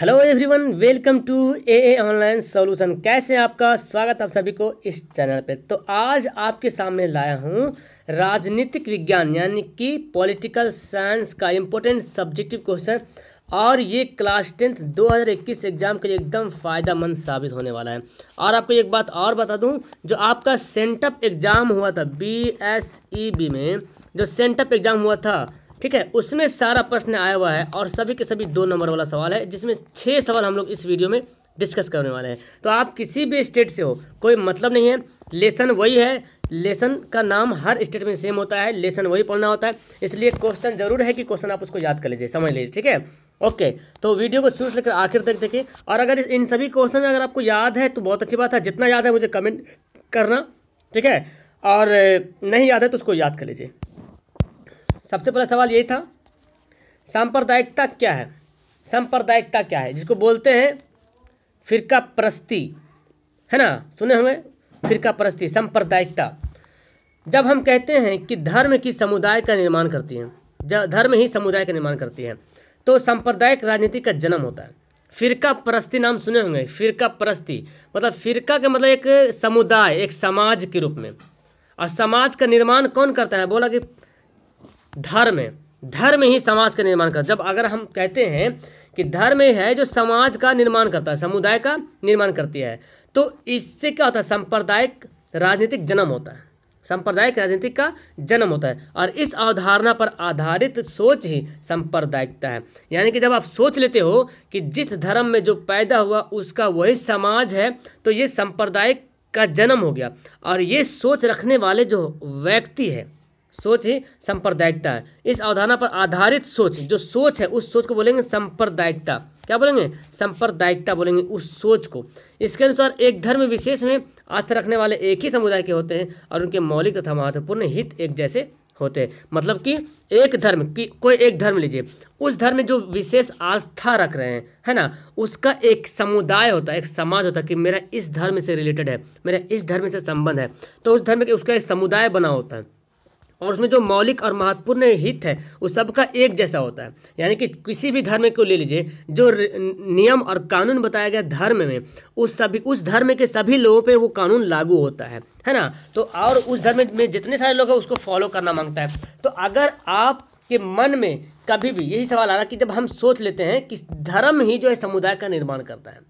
hello everyone welcome to A A online solution कैसे आपका स्वागत आप सभी को इस चैनल पे तो आज आपके सामने लाया हूँ राजनीतिक विज्ञान यानी कि पॉलिटिकल साइंस का इम्पोर्टेंट सब्जेक्टिव क्वेश्चन और ये क्लास टेंथ 2021 एग्जाम के लिए एकदम मंद साबित होने वाला है और आपको एक बात और बता दूँ जो आपका सेंटअप एग्ज़ाम हुआ था बी एस ई बी में जो सेंटअप एग्ज़ाम हुआ था ठीक है उसमें सारा प्रश्न आया हुआ है और सभी के सभी दो नंबर वाला सवाल है जिसमें छः सवाल हम लोग इस वीडियो में डिस्कस करने वाले हैं तो आप किसी भी स्टेट से हो कोई मतलब नहीं है लेसन वही है लेसन का नाम हर स्टेट में सेम होता है लेसन वही पढ़ना होता है इसलिए क्वेश्चन जरूर है कि क्वेश्चन आप उसको याद कर लीजिए समझ लीजिए ठीक है ओके तो वीडियो को शुरू से लेकर आखिर तक देखिए और अगर इन सभी क्वेश्चन में अगर आपको याद है तो बहुत अच्छी बात है जितना याद है मुझे कमेंट करना ठीक है और नहीं याद है तो उसको याद कर लीजिए सबसे पहला सवाल यही था सांप्रदायिकता क्या है सांप्रदायिकता क्या है जिसको बोलते हैं फिरका परस्ती है ना सुने होंगे फिरका परस्ती सांप्रदायिकता जब हम कहते हैं कि धर्म की समुदाय का निर्माण करती है जब धर्म ही समुदाय का निर्माण करती है तो सांप्रदायिक राजनीति का जन्म होता है फिरका परस्ती नाम सुने होंगे फिरका परस्ती मतलब फिरका का मतलब एक समुदाय एक समाज के रूप में और समाज का निर्माण कौन करता है बोला कि धर्म धर्म ही समाज का निर्माण करता जब अगर हम कहते हैं कि धर्म है जो समाज का निर्माण करता है समुदाय का निर्माण करती है तो इससे क्या होता है सांप्रदायिक राजनीतिक जन्म होता है सांप्रदायिक राजनीति का जन्म होता है और इस अवधारणा पर आधारित सोच ही सांप्रदायिकता है यानी कि जब आप सोच लेते हो कि जिस धर्म में जो पैदा हुआ उसका वही समाज है तो ये सांप्रदायिक का जन्म हो गया और ये सोच रखने वाले जो व्यक्ति है सोच ही सांप्रदायिकता है इस अवधारणा पर आधारित सोच जो सोच है उस सोच को बोलेंगे सांप्रदायिकता क्या बोलेंगे सांप्रदायिकता बोलेंगे उस सोच को इसके अनुसार एक धर्म विशेष में आस्था रखने वाले एक ही समुदाय के होते हैं और उनके मौलिक तथा महत्वपूर्ण हित एक जैसे होते हैं मतलब कि एक धर्म की कोई एक धर्म लीजिए उस धर्म में जो विशेष आस्था रख रहे हैं है ना उसका एक समुदाय होता है एक समाज होता है कि मेरा इस धर्म से रिलेटेड है मेरा इस धर्म से संबंध है तो उस धर्म के उसका एक समुदाय बना होता है और उसमें जो मौलिक और महत्वपूर्ण हित है वो सबका एक जैसा होता है यानी कि किसी भी धर्म को ले लीजिए जो नियम और कानून बताया गया धर्म में उस सभी उस धर्म के सभी लोगों पे वो कानून लागू होता है है ना तो और उस धर्म में जितने सारे लोग हैं उसको फॉलो करना मांगता है तो अगर आपके मन में कभी भी यही सवाल आ रहा कि जब हम सोच लेते हैं कि धर्म ही जो है समुदाय का निर्माण करता है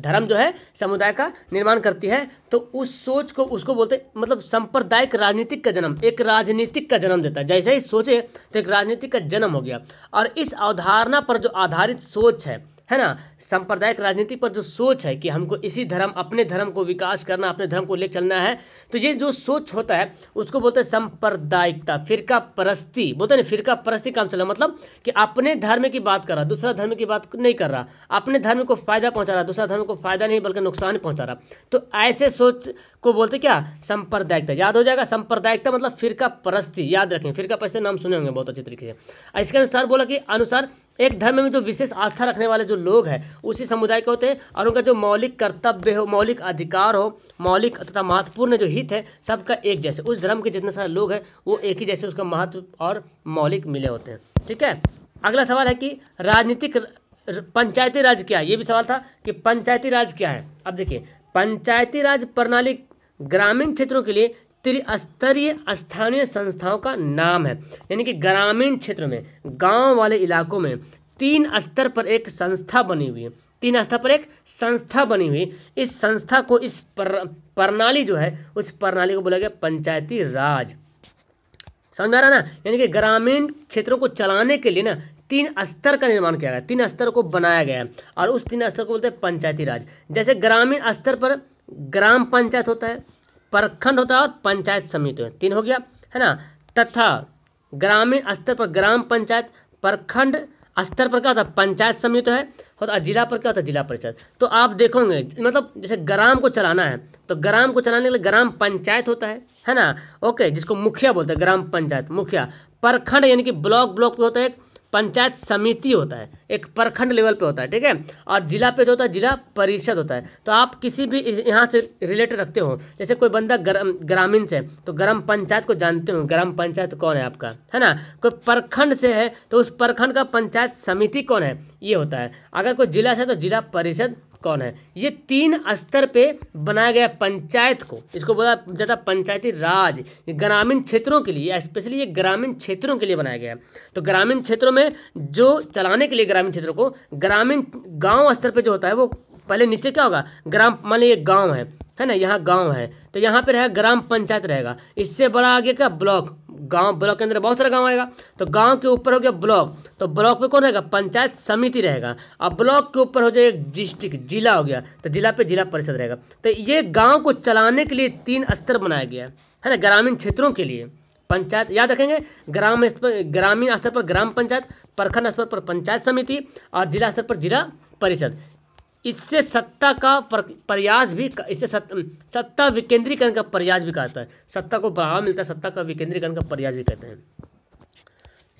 धर्म जो है समुदाय का निर्माण करती है तो उस सोच को उसको बोलते मतलब सांप्रदायिक राजनीतिक का जन्म एक राजनीतिक का जन्म देता है जैसे ही सोचे तो एक राजनीतिक का जन्म हो गया और इस अवधारणा पर जो आधारित सोच है है ना सांप्रदायिक राजनीति पर जो सोच है कि हमको इसी धर्म अपने धर्म को विकास करना अपने धर्म को ले चलना है तो ये जो सोच होता है उसको बोलते हैं सांप्रदायिकता फिरका परस्ती बोलते हैं फिरका परस्ती काम मतलब, चला मतलब कि अपने धर्म की बात कर रहा दूसरा धर्म की बात नहीं कर रहा अपने धर्म को फायदा पहुँचा रहा दूसरा धर्म को फायदा नहीं बल्कि नुकसान पहुँचा रहा तो ऐसे सोच को बोलते क्या संप्रदायिकता याद हो जाएगा संप्रदायिकता मतलब फिरका परस्ती याद रखें फिरका परस्ती नाम सुने होंगे बहुत अच्छे तरीके से इसके अनुसार बोला कि अनुसार एक धर्म में जो विशेष आस्था रखने वाले जो लोग हैं उसी समुदाय के होते हैं और उनका जो मौलिक कर्तव्य हो मौलिक अधिकार हो मौलिक तथा महत्वपूर्ण जो हित है सबका एक जैसे उस धर्म के जितने सारे लोग हैं वो एक ही जैसे उसका महत्व और मौलिक मिले होते हैं ठीक है अगला सवाल है कि राजनीतिक पंचायती राज क्या है ये भी सवाल था कि पंचायती राज क्या है अब देखिए पंचायती राज प्रणाली ग्रामीण क्षेत्रों के लिए त्रिस्तरीय स्थानीय संस्थाओं का नाम है यानी कि ग्रामीण क्षेत्र में गांव वाले इलाकों में तीन स्तर पर एक संस्था बनी हुई है तीन स्तर पर एक संस्था बनी हुई इस संस्था को इस प्रणाली जो है उस प्रणाली को बोला गया पंचायती राज समझ में आ रहा ना यानी कि ग्रामीण क्षेत्रों को चलाने के लिए ना तीन स्तर का निर्माण किया गया तीन स्तर को बनाया गया है और उस तीन स्तर को बोलते हैं पंचायती राज जैसे ग्रामीण स्तर पर ग्राम पंचायत होता है प्रखंड होता है और पंचायत समिति होता है तीन हो गया है ना तथा ग्रामीण स्तर पर ग्राम पंचायत प्रखंड स्तर पर क्या होता है पंचायत समिति है होता जिला पर क्या होता है जिला परिषद तो आप देखोगे मतलब जैसे ग्राम को चलाना है तो ग्राम को चलाने के लिए ग्राम पंचायत होता है है ना ओके जिसको मुखिया बोलते हैं ग्राम पंचायत मुखिया प्रखंड यानी कि ब्लॉक ब्लॉक पे होता है एक पंचायत समिति होता है एक प्रखंड लेवल पे होता है ठीक है और जिला पे जो होता है जिला परिषद होता है तो आप किसी भी यहाँ से रिलेटेड रखते हो जैसे कोई बंदा ग्राम ग्रामीण से तो ग्राम पंचायत को जानते हो ग्राम पंचायत कौन है आपका है ना कोई प्रखंड से है तो उस प्रखंड का पंचायत समिति कौन है ये होता है अगर कोई जिला से तो जिला परिषद कौन है ये तीन स्तर पे बनाया गया पंचायत को इसको बोला जाता पंचायती राज ग्रामीण क्षेत्रों के लिए स्पेशली ये ग्रामीण क्षेत्रों के लिए बनाया गया तो ग्रामीण क्षेत्रों में जो चलाने के लिए ग्रामीण क्षेत्रों को ग्रामीण गांव स्तर पर जो होता है वो पहले नीचे क्या होगा ग्राम मान ली गाँव है है ना यहाँ गांव है तो यहाँ पे रहेगा ग्राम पंचायत रहेगा इससे बड़ा आगे का ब्लॉक गांव ब्लॉक के अंदर बहुत सारा गांव आएगा तो गांव के ऊपर हो गया ब्लॉक तो ब्लॉक पे कौन रहेगा पंचायत समिति रहेगा और ब्लॉक के ऊपर हो एक डिस्ट्रिक्ट जिला हो गया तो जिला पे जिला परिषद रहेगा तो ये गाँव को चलाने के लिए तीन स्तर बनाया गया है ना ग्रामीण क्षेत्रों के लिए पंचायत याद रखेंगे ग्राम स्तर ग्रामीण स्तर पर ग्राम पंचायत प्रखंड स्तर पर पंचायत समिति और जिला स्तर पर जिला परिषद इससे सत्ता का प्रयास भी इससे सत, सत्ता विकेंद्रीकरण का प्रयास भी कहता है सत्ता को बढ़ावा मिलता है सत्ता का विकेंद्रीकरण का प्रयास भी कहते हैं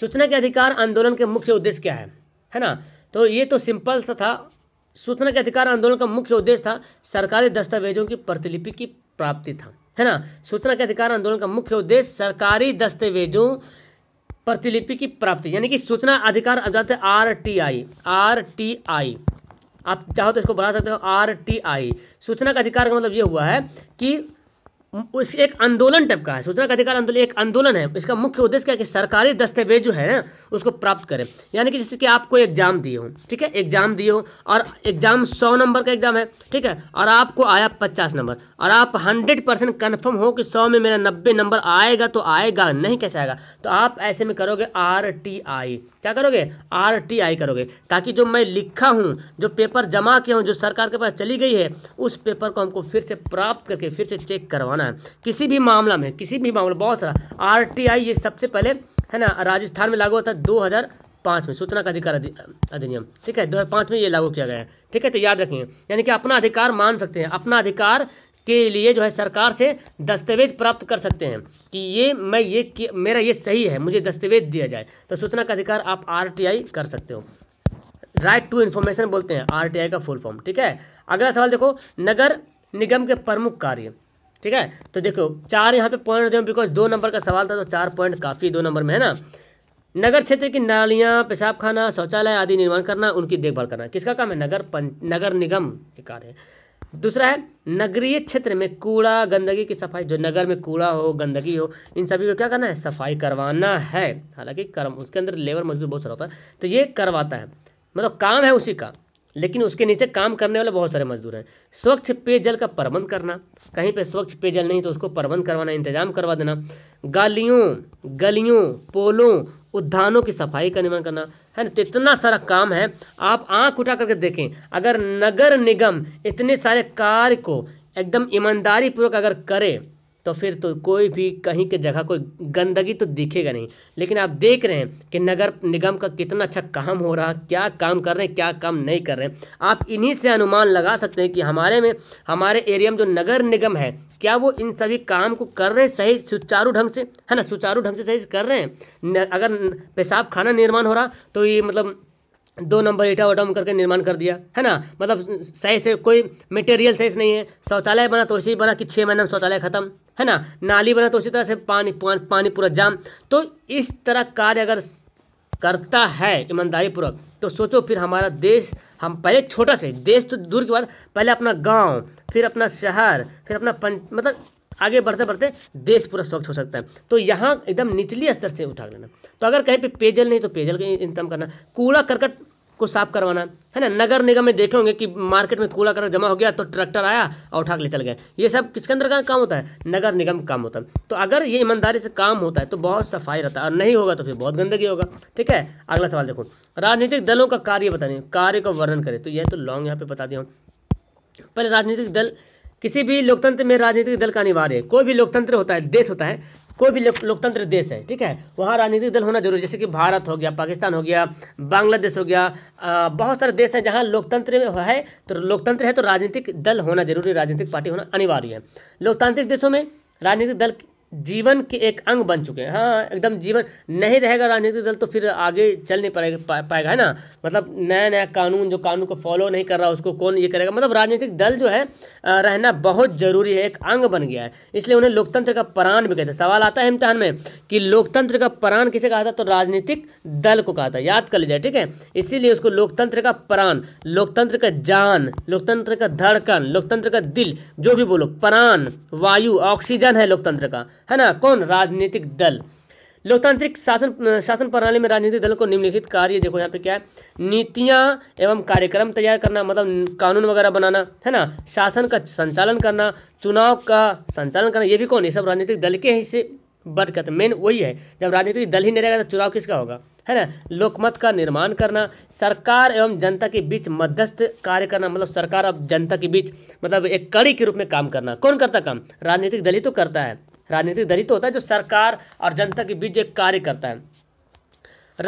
सूचना के अधिकार आंदोलन के मुख्य उद्देश्य क्या है है ना तो ये तो सिंपल सा था सूचना के अधिकार आंदोलन का मुख्य उद्देश्य था सरकारी दस्तावेजों की प्रतिलिपि की प्राप्ति था है ना सूचना के अधिकार आंदोलन का मुख्य उद्देश्य सरकारी दस्तावेजों प्रतिलिपि की प्राप्ति यानी कि सूचना अधिकार R T I R T I आप चाहो तो इसको बढ़ा सकते हो आर टी आई सूचना का अधिकार का मतलब ये हुआ है कि उस एक आंदोलन टाइप का है सूचना का अधिकार आंदोलन एक आंदोलन है इसका मुख्य उद्देश्य क्या है कि सरकारी दस्तावेज जो है ना उसको प्राप्त करें यानी कि जैसे कि आपको एग्जाम दिए हो ठीक है एग्जाम दिए हो और एग्जाम सौ नंबर का एग्जाम है ठीक है और आपको आया पचास नंबर और आप हंड्रेड परसेंट कन्फर्म हो कि सौ में मेरा नब्बे नंबर आएगा तो आएगा नहीं कैसे आएगा तो आप ऐसे में करोगे आर टी आई क्या करोगे आर टी आई करोगे ताकि जो मैं लिखा हूँ जो पेपर जमा किया हूँ जो सरकार के पास चली गई है उस पेपर को हमको फिर से प्राप्त करके फिर से चेक करवाना बनाना है किसी भी मामला में किसी भी मामला बहुत सारा आर ये सबसे पहले है ना राजस्थान में लागू होता है 2005 में सूचना का अधिकार अधिनियम ठीक है 2005 में ये लागू किया गया है ठीक है तो याद रखिए यानी कि अपना अधिकार मान सकते हैं अपना अधिकार के लिए जो है सरकार से दस्तावेज प्राप्त कर सकते हैं कि ये मैं ये मेरा ये सही है मुझे दस्तावेज दिया जाए तो सूचना का अधिकार आप आर कर सकते हो राइट टू इन्फॉर्मेशन बोलते हैं आर का फुल फॉर्म ठीक है अगला सवाल देखो नगर निगम के प्रमुख कार्य ठीक है तो देखो चार यहाँ पे पॉइंट दे बिकॉज दो नंबर का सवाल था तो चार पॉइंट काफ़ी दो नंबर में है ना नगर क्षेत्र की नालियाँ पेशाब खाना शौचालय आदि निर्माण करना उनकी देखभाल करना किसका काम है नगर पंच नगर निगम के कार्य दूसरा है नगरीय क्षेत्र में कूड़ा गंदगी की सफाई जो नगर में कूड़ा हो गंदगी हो इन सभी को क्या करना है सफाई करवाना है हालांकि कर्म उसके अंदर लेबर मजदूर बहुत सारा होता है तो ये करवाता है मतलब काम है उसी का लेकिन उसके नीचे काम करने वाले बहुत सारे मजदूर हैं स्वच्छ पेयजल का प्रबंध करना कहीं पे स्वच्छ पेयजल नहीं तो उसको प्रबंध करवाना इंतजाम करवा देना गालियों गलियों पोलों उद्यानों की सफाई का निर्माण करना है ना तो इतना सारा काम है आप आंख उठा करके देखें अगर नगर निगम इतने सारे कार्य को एकदम ईमानदारी पूर्वक अगर करे तो फिर तो कोई भी कहीं के जगह कोई गंदगी तो दिखेगा नहीं लेकिन आप देख रहे हैं कि नगर निगम का कितना अच्छा काम हो रहा क्या काम कर रहे हैं क्या काम नहीं कर रहे हैं आप इन्हीं से अनुमान लगा सकते हैं कि हमारे में हमारे एरिया में जो नगर निगम है क्या वो इन सभी काम को कर रहे हैं सही सुचारू ढंग से है ना सुचारू ढंग से सही कर रहे हैं अगर पेशाब खाना निर्माण हो रहा तो ये मतलब दो नंबर ईटा वटम करके निर्माण कर दिया है ना मतलब सही से कोई मटेरियल सही से नहीं है शौचालय बना तो उसी बना कि छः महीने में शौचालय खत्म है ना नाली बना तो उसी तरह से पानी पानी पूरा जाम तो इस तरह कार्य अगर करता है ईमानदारी पूर्वक तो सोचो फिर हमारा देश हम पहले छोटा से देश तो दूर की बात पहले अपना गाँव फिर अपना शहर फिर अपना पंच मतलब आगे बढ़ते बढ़ते देश पूरा स्वच्छ हो सकता है तो यहाँ एकदम निचली स्तर से उठा लेना तो अगर कहीं पे पेयजल नहीं तो पेयजल का इंतजाम करना कूड़ा करकट को साफ करवाना है ना नगर निगम में देखे होंगे कि मार्केट में कूड़ा कर जमा हो गया तो ट्रैक्टर आया और उठा के ले चल गए ये सब किसके अंदर का काम होता है नगर निगम का काम होता है तो अगर ये ईमानदारी से काम होता है तो बहुत सफाई रहता है और नहीं होगा तो फिर बहुत गंदगी होगा ठीक है अगला सवाल देखो राजनीतिक दलों का कार्य बताने कार्य का वर्णन करें तो यह तो लॉन्ग यहाँ पे बता दिया पहले राजनीतिक दल किसी भी लोकतंत्र में राजनीतिक दल का अनिवार्य है कोई भी लोकतंत्र होता है देश होता है कोई भी लोकतंत्र देश है ठीक है वहाँ राजनीतिक दल होना जरूरी जैसे कि भारत हो गया पाकिस्तान हो गया बांग्लादेश हो गया आ, बहुत सारे देश हैं जहाँ लोकतंत्र है तो लोकतंत्र है तो राजनीतिक दल होना जरूरी राजनीतिक पार्टी होना अनिवार्य है लोकतांत्रिक देशों में राजनीतिक दल जीवन के एक अंग बन चुके हैं हाँ एकदम जीवन नहीं रहेगा राजनीतिक दल तो फिर आगे चल नहीं पाएगा पा, पाएगा है ना मतलब नया नया कानून जो कानून को फॉलो नहीं कर रहा उसको कौन ये करेगा मतलब राजनीतिक दल जो है रहना बहुत ज़रूरी है एक अंग बन गया है इसलिए उन्हें लोकतंत्र का प्राण भी कहते सवाल आता है इम्तहान में कि लोकतंत्र का प्राण किसे कहा था तो राजनीतिक दल को कहा था याद कर लीजिए ठीक है इसीलिए उसको लोकतंत्र का प्राण लोकतंत्र का जान लोकतंत्र का धड़कन लोकतंत्र का दिल जो भी बोलो प्राण वायु ऑक्सीजन है लोकतंत्र का है ना कौन राजनीतिक दल लोकतांत्रिक शासन शासन प्रणाली में राजनीतिक दल को निम्नलिखित कार्य देखो यहाँ पे क्या है नीतियाँ एवं कार्यक्रम तैयार करना मतलब कानून वगैरह बनाना है ना शासन का संचालन करना चुनाव का संचालन करना ये भी कौन ये सब राजनीतिक दल के हिस्से बरकत मेन वही है जब राजनीतिक दल ही नहीं रहेगा तो चुनाव किसका होगा है ना लोकमत का निर्माण करना सरकार एवं जनता के बीच मध्यस्थ कार्य करना मतलब सरकार और जनता के बीच मतलब एक कड़ी के रूप में काम करना कौन करता काम राजनीतिक दल ही तो करता है राजनीतिक दलित होता है जो सरकार और जनता के बीच एक कार्य करता है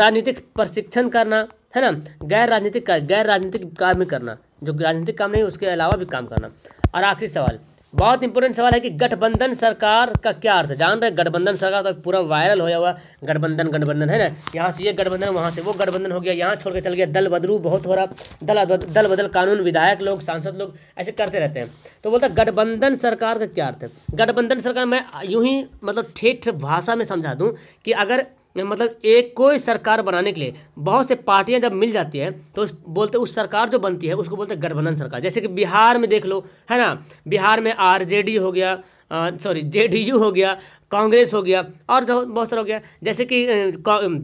राजनीतिक प्रशिक्षण करना है ना गैर राजनीतिक गैर राजनीतिक काम करना जो राजनीतिक काम नहीं उसके अलावा भी काम करना और आखिरी सवाल बहुत इंपॉर्टेंट सवाल है कि गठबंधन सरकार का क्या अर्थ जान रहे गठबंधन सरकार तो पूरा वायरल होया हुआ गठबंधन गठबंधन है ना यहाँ से ये गठबंधन वहाँ से वो गठबंधन हो गया यहाँ छोड़ के चल गया दल बदरू बहुत हो रहा दल दल बदल कानून विधायक लोग सांसद लोग ऐसे करते रहते हैं तो बोलता गठबंधन सरकार का क्या अर्थ है गठबंधन सरकार मैं यूँ ही मतलब ठेठ भाषा में समझा दूँ कि अगर मतलब एक कोई सरकार बनाने के लिए बहुत से पार्टियां जब मिल जाती है तो बोलते उस सरकार जो बनती है उसको बोलते हैं गठबंधन सरकार जैसे कि बिहार में देख लो है ना बिहार में आरजेडी हो गया सॉरी जेडीयू हो गया कांग्रेस हो गया और बहुत सारा हो गया जैसे कि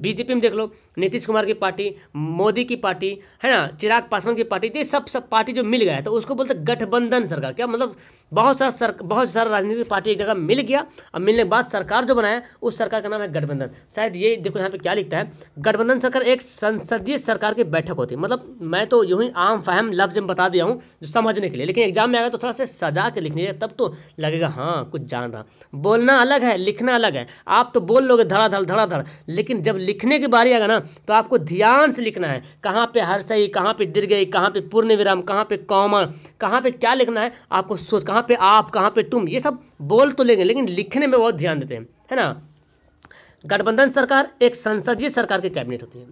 बीजेपी में देख लो नीतीश कुमार की पार्टी मोदी की पार्टी है ना चिराग पासवान की पार्टी ये सब सब पार्टी जो मिल गया है तो उसको बोलते गठबंधन सरकार क्या मतलब बहुत सारा सर बहुत सारा राजनीतिक पार्टी एक जगह मिल गया और मिलने के बाद सरकार जो बनाया उस सरकार का नाम है गठबंधन शायद ये देखो यहाँ पे क्या लिखता है गठबंधन सरकार एक संसदीय सरकार की बैठक होती है मतलब मैं तो यूँ ही आम फहम लफ्ज में बता दिया हूँ जो समझने के लिए लेकिन एग्जाम में आएगा तो थोड़ा सा सजा के लिख लीजिए तब तो लगेगा हाँ कुछ जान रहा बोलना अलग है है लिखना अलग है आप तो बोल लोगे धड़ाधड़ धड़ाधड़ लेकिन जब लिखने की बारी आएगा ना तो आपको ध्यान से लिखना है कहाँ पे हर सही कहाँ पे दीर्घ कहाँ पे पूर्ण विराम कहाँ पे कॉमन कहाँ पे क्या लिखना है आपको सोच कहाँ पे आप कहाँ पे तुम ये सब बोल तो लेंगे लेकिन लिखने में बहुत ध्यान देते हैं है ना गठबंधन सरकार एक संसदीय सरकार की कैबिनेट होती है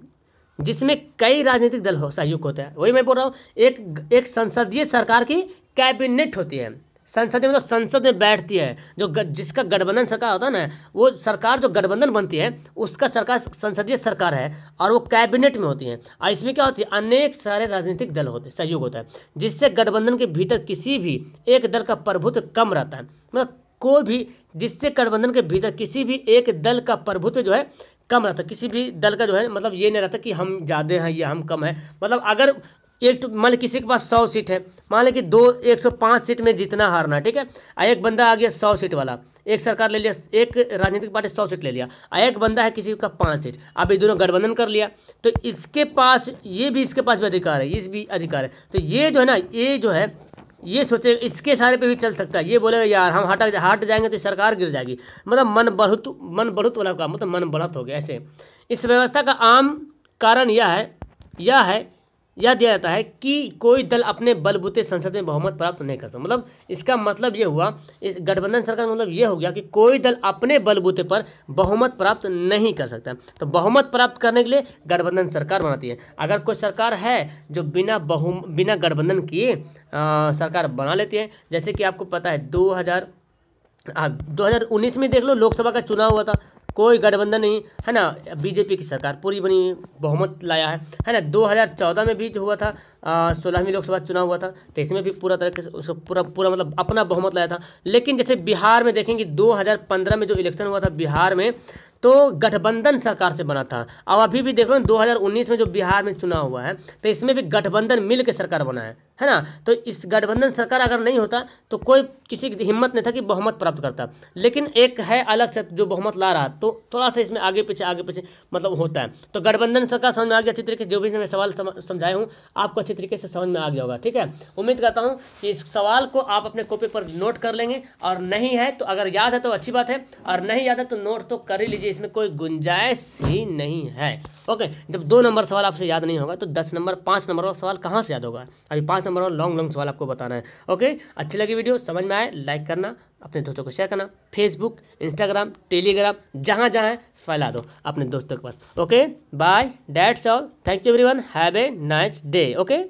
जिसमें कई राजनीतिक दल हो सहयोग होता है वही मैं बोल रहा हूँ एक एक संसदीय सरकार की कैबिनेट होती है संसद में मतलब संसद में बैठती है जो ग, जिसका गठबंधन सरकार होता है ना वो सरकार जो गठबंधन बनती है उसका सरकार संसदीय सरकार है और वो कैबिनेट में होती है और इसमें क्या होती है अनेक सारे राजनीतिक दल होते हैं सहयोग होता है जिससे गठबंधन के भीतर किसी भी एक दल का प्रभुत्व कम रहता है मतलब कोई भी जिससे गठबंधन के भीतर किसी भी एक दल का प्रभुत्व जो है कम रहता किसी भी दल का जो है मतलब ये नहीं रहता कि हम ज़्यादा हैं या हम कम हैं मतलब अगर एक मान लो किसी के पास सौ सीट है मान ली कि दो एक सौ पाँच सीट में जितना हारना ठीक है आ एक बंदा आ गया सौ सीट वाला एक सरकार ले लिया एक राजनीतिक पार्टी सौ सीट ले लिया आ एक बंदा है किसी का पाँच सीट अब ये दोनों गठबंधन कर लिया तो इसके पास ये भी इसके पास भी अधिकार है ये भी अधिकार है तो ये जो है ना ये जो है ये सोचे इसके सारे पे भी चल सकता है ये बोलेगा यार हम हटा हट जाएंगे तो सरकार गिर जाएगी मतलब मन बढ़ुत मन बढ़ुत वाला का मतलब मन बढ़त हो गया ऐसे इस व्यवस्था का आम कारण यह है यह है यह दिया जाता है कि कोई दल अपने बलबूते संसद में बहुमत प्राप्त नहीं कर सकता मतलब इसका मतलब ये हुआ इस गठबंधन सरकार का मतलब ये हो गया कि कोई दल अपने बलबूते पर बहुमत प्राप्त नहीं कर सकता तो बहुमत प्राप्त करने के लिए गठबंधन सरकार बनाती है अगर कोई सरकार है जो बिना बहु बिना गठबंधन किए सरकार बना लेती है जैसे कि आपको पता है दो हज़ार दो में देख लो लोकसभा का चुनाव हुआ था कोई गठबंधन नहीं है ना बीजेपी की सरकार पूरी बनी बहुमत लाया है है ना 2014 में भी जो हुआ था सोलहवीं लोकसभा चुनाव हुआ था तो इसमें भी पूरा तरह से उसको पूरा पूरा मतलब अपना बहुमत लाया था लेकिन जैसे बिहार में देखेंगे 2015 में जो इलेक्शन हुआ था बिहार में तो गठबंधन सरकार से बना था अब अभी भी देख लो 2019 में जो बिहार में चुनाव हुआ है तो इसमें भी गठबंधन मिल के सरकार बना है है ना तो इस गठबंधन सरकार अगर नहीं होता तो कोई किसी की हिम्मत नहीं था कि बहुमत प्राप्त करता लेकिन एक है अलग से जो बहुमत ला रहा तो थोड़ा सा इसमें आगे पीछे आगे पीछे मतलब होता है तो गठबंधन सरकार समझ में आ गया अच्छी तरीके से जो भी मैं सवाल समझाया हूँ आपको अच्छी तरीके से समझ में आ गया होगा ठीक है उम्मीद करता हूँ कि इस सवाल को आप अपने कॉपी पर नोट कर लेंगे और नहीं है तो अगर याद है तो अच्छी बात है और नहीं याद है तो नोट तो कर ही लीजिए इसमें कोई गुंजाइश ही नहीं है ओके जब दो नंबर सवाल आपसे याद नहीं होगा तो दस नंबर पाँच नंबर का सवाल कहाँ से याद होगा अभी पाँच नंबर वन लॉन्ग लॉन्ग सवाल आपको बताना है ओके अच्छी लगी वीडियो समझ में आए लाइक करना अपने दोस्तों को शेयर करना फेसबुक इंस्टाग्राम टेलीग्राम जहाँ जहाँ है फैला दो अपने दोस्तों के पास okay bye that's all thank you one have a nice day okay